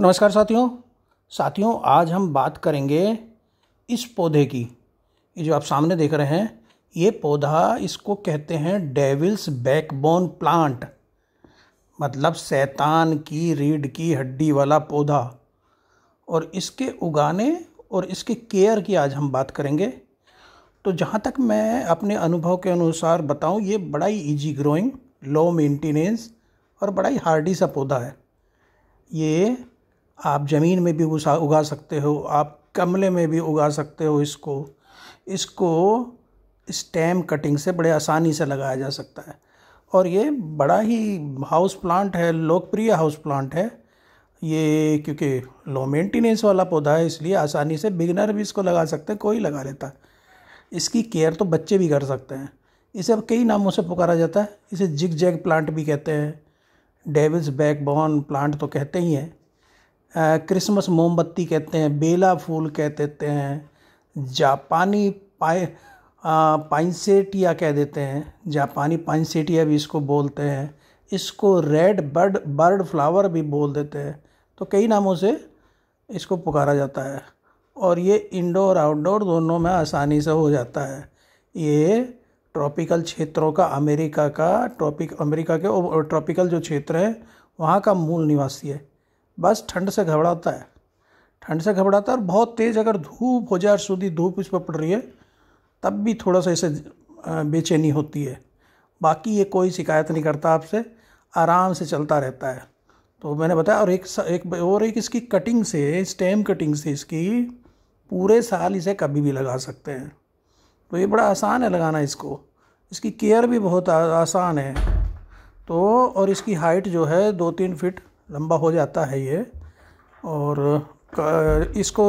नमस्कार साथियों साथियों आज हम बात करेंगे इस पौधे की ये जो आप सामने देख रहे हैं ये पौधा इसको कहते हैं डेविल्स बैकबोन प्लांट मतलब शैतान की रीढ़ की हड्डी वाला पौधा और इसके उगाने और इसके केयर की आज हम बात करेंगे तो जहाँ तक मैं अपने अनुभव के अनुसार बताऊँ ये बड़ा ही ईजी ग्रोइंग लो मेंटेनेंस और बड़ा ही हार्डी सा पौधा है ये आप ज़मीन में भी उगा सकते हो आप गमले में भी उगा सकते हो इसको इसको स्टेम कटिंग से बड़े आसानी से लगाया जा सकता है और ये बड़ा ही हाउस प्लांट है लोकप्रिय हाउस प्लांट है ये क्योंकि लो मेंटेनेंस वाला पौधा है इसलिए आसानी से बिगनर भी इसको लगा सकते हैं कोई लगा लेता है इसकी केयर तो बच्चे भी कर सकते हैं इसे अब कई नामों से पुकारा जाता है इसे जिग जैग प्लांट भी कहते हैं डेविल्स बैकबोन प्लांट तो कहते ही हैं क्रिसमस मोमबत्ती कहते हैं बेला फूल कह देते हैं जापानी पाए पाइंसेटिया कह देते हैं जापानी पाइंसेटिया भी इसको बोलते हैं इसको रेड बर्ड बर्ड फ्लावर भी बोल देते हैं तो कई नामों से इसको पुकारा जाता है और ये इंडोर आउटडोर दोनों में आसानी से हो जाता है ये ट्रॉपिकल क्षेत्रों का अमेरिका का ट्रॉपिक अमेरिका के ट्रॉपिकल जो क्षेत्र है वहाँ का मूल निवासी है बस ठंड से घबराता है ठंड से घबराता है और बहुत तेज़ अगर धूप हो जाए सूदी धूप इस पर पड़ रही है तब भी थोड़ा सा इसे बेचैनी होती है बाकी ये कोई शिकायत नहीं करता आपसे आराम से चलता रहता है तो मैंने बताया और एक एक और एक इसकी कटिंग से स्टेम कटिंग से इसकी पूरे साल इसे कभी भी लगा सकते हैं तो ये बड़ा आसान है लगाना इसको इसकी केयर भी बहुत आ, आसान है तो और इसकी हाइट जो है दो तीन फिट लंबा हो जाता है ये और इसको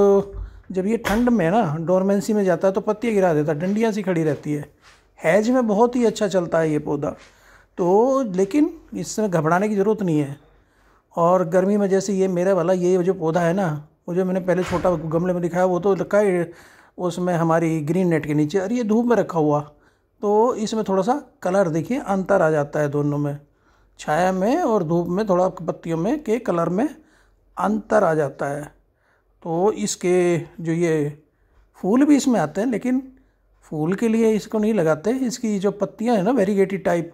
जब ये ठंड में ना डोरमेंसी में जाता है तो पत्तियाँ गिरा देता है डंडियाँ सी खड़ी रहती है हैज में बहुत ही अच्छा चलता है ये पौधा तो लेकिन इसमें घबराने की ज़रूरत नहीं है और गर्मी में जैसे ये मेरा वाला ये जो पौधा है ना वो जो मैंने पहले छोटा गमले में दिखाया वो तो रखा है उसमें हमारी ग्रीन नेट के नीचे और ये धूप में रखा हुआ तो इसमें थोड़ा सा कलर देखिए अंतर आ जाता है दोनों में छाया में और धूप में थोड़ा पत्तियों में के कलर में अंतर आ जाता है तो इसके जो ये फूल भी इसमें आते हैं लेकिन फूल के लिए इसको नहीं लगाते इसकी जो पत्तियां हैं ना वेरीगेटी टाइप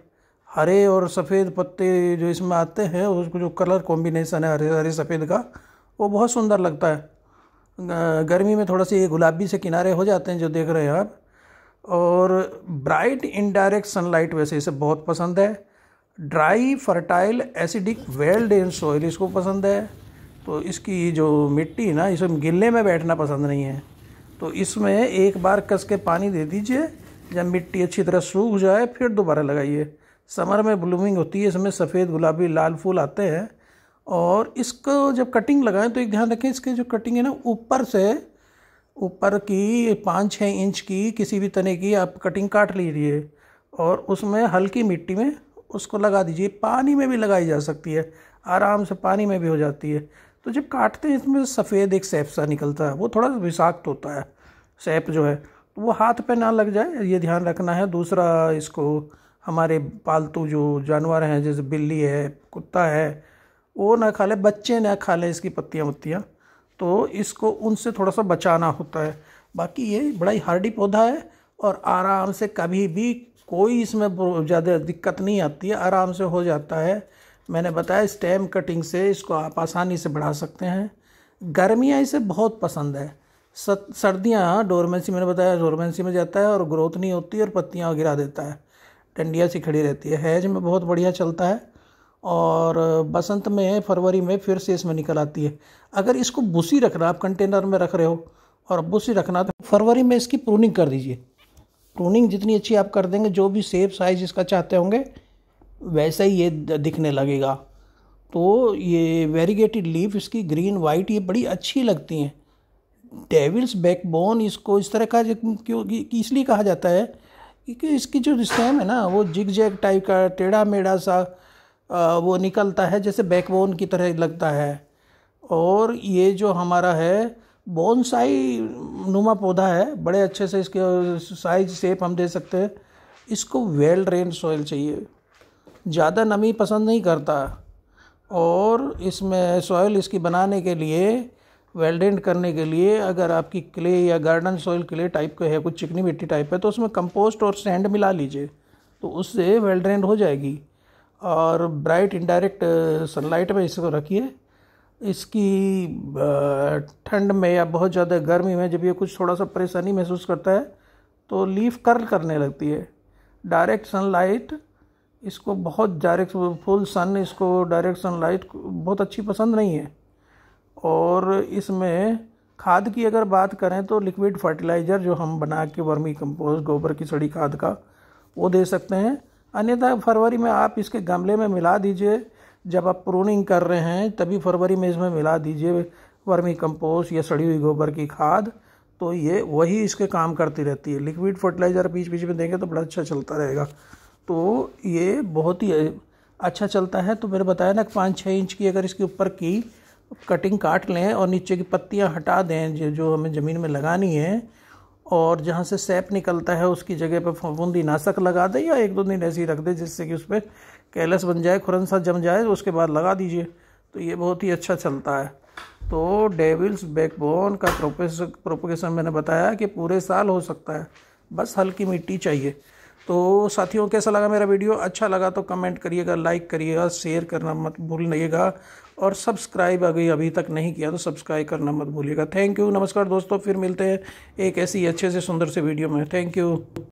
हरे और सफ़ेद पत्ते जो इसमें आते हैं उसको जो कलर कॉम्बिनेसन है हरे हरे सफ़ेद का वो बहुत सुंदर लगता है गर्मी में थोड़ा सा ये गुलाबी से किनारे हो जाते हैं जो देख रहे हैं आप और ब्राइट इनडायरेक्ट सनलाइट वैसे इसे बहुत पसंद है dry fertile acidic well drained soil इसको पसंद है तो इसकी जो मिट्टी ना इसमें गिल्ले में बैठना पसंद नहीं है तो इसमें एक बार कस के पानी दे दीजिए जब मिट्टी अच्छी तरह सूख जाए फिर दोबारा लगाइए समर में ब्लूमिंग होती है इसमें सफ़ेद गुलाबी लाल फूल आते हैं और इसको जब कटिंग लगाएं तो एक ध्यान रखें इसके जो कटिंग है ना ऊपर से ऊपर की पाँच छः इंच की किसी भी तने की आप कटिंग काट लीजिए और उसमें हल्की मिट्टी में उसको लगा दीजिए पानी में भी लगाई जा सकती है आराम से पानी में भी हो जाती है तो जब काटते हैं इसमें सफ़ेद एक सैप सा निकलता है वो थोड़ा विषाक्त होता है सैप जो है तो वो हाथ पे ना लग जाए ये ध्यान रखना है दूसरा इसको हमारे पालतू जो जानवर हैं जैसे बिल्ली है कुत्ता है वो ना खा ले बच्चे ना खा ले इसकी पत्तियाँ वत्तियाँ तो इसको उनसे थोड़ा सा बचाना होता है बाकी ये बड़ा ही हार्डी पौधा है और आराम से कभी भी कोई इसमें ज़्यादा दिक्कत नहीं आती है आराम से हो जाता है मैंने बताया स्टेम कटिंग से इसको आप आसानी से बढ़ा सकते हैं गर्मियाँ इसे बहुत पसंद है सर्दियाँ डोरमेंसी मैंने बताया डोरमेंसी में जाता है और ग्रोथ नहीं होती और पत्तियाँ गिरा देता है डंडिया सी खड़ी रहती है हैज में बहुत बढ़िया चलता है और बसंत में फरवरी में फिर से इसमें निकल आती है अगर इसको बुसी रखना आप कंटेनर में रख रहे हो और बुसी रखना तो फरवरी में इसकी प्रूनिंग कर दीजिए प्रूनिंग जितनी अच्छी आप कर देंगे जो भी सेफ साइज इसका चाहते होंगे वैसा ही ये दिखने लगेगा तो ये वेरीगेटेड लीफ इसकी ग्रीन वाइट ये बड़ी अच्छी लगती हैं डेविल्स बैकबोन इसको इस तरह का क्योंकि इसलिए कहा जाता है क्योंकि इसकी जो स्टेम है ना वो जिग जैग टाइप का टेढ़ा मेढ़ा सा वो निकलता है जैसे बैकबोन की तरह लगता है और ये जो हमारा है बोनसाई नुमा पौधा है बड़े अच्छे से इसके साइज शेप हम दे सकते हैं इसको वेल ड्रेन सॉइल चाहिए ज़्यादा नमी पसंद नहीं करता और इसमें सॉइल इसकी बनाने के लिए वेल्डेंट करने के लिए अगर आपकी क्ले या गार्डन सॉइल क्ले टाइप का है कुछ चिकनी मिट्टी टाइप है तो उसमें कंपोस्ट और सैंड मिला लीजिए तो उससे वेल्डेंट हो जाएगी और ब्राइट इनडायरेक्ट सनलाइट में इसको रखिए इसकी ठंड में या बहुत ज़्यादा गर्मी में जब ये कुछ थोड़ा सा परेशानी महसूस करता है तो लीफ कर्ल करने लगती है डायरेक्ट सनलाइट इसको बहुत डायरेक्ट फुल सन इसको डायरेक्ट सनलाइट बहुत अच्छी पसंद नहीं है और इसमें खाद की अगर बात करें तो लिक्विड फर्टिलाइज़र जो हम बना के वर्मी कंपोस्ट गोबर की सड़ी खाद का वो दे सकते हैं अन्यथा फरवरी में आप इसके गमले में मिला दीजिए जब आप प्रूनिंग कर रहे हैं तभी फरवरी में इसमें मिला दीजिए वर्मी कंपोस्ट या सड़ी हुई गोबर की खाद तो ये वही इसके काम करती रहती है लिक्विड फर्टिलाइज़र बीच बीच में देंगे तो बड़ा अच्छा चलता रहेगा तो ये बहुत ही अच्छा चलता है तो मैंने बताया ना कि पाँच छः इंच की अगर इसके ऊपर की कटिंग काट लें और नीचे की पत्तियां हटा दें जो जो हमें ज़मीन में लगानी है और जहाँ से सैप निकलता है उसकी जगह पर फफूंदी नाशक लगा दे या एक दो दिन ऐसी रख दे जिससे कि उस पर कैलस बन जाए खुरन सा जम जाए उसके बाद लगा दीजिए तो ये बहुत ही अच्छा चलता है तो डेविल्स बैकबोन का प्रोपोगेशन मैंने बताया कि पूरे साल हो सकता है बस हल्की मिट्टी चाहिए तो साथियों कैसा लगा मेरा वीडियो अच्छा लगा तो कमेंट करिएगा लाइक करिएगा शेयर करना मत भूलिएगा और सब्सक्राइब अभी अभी तक नहीं किया तो सब्सक्राइब करना मत भूलिएगा थैंक यू नमस्कार दोस्तों फिर मिलते हैं एक ऐसी अच्छे से सुंदर से वीडियो में थैंक यू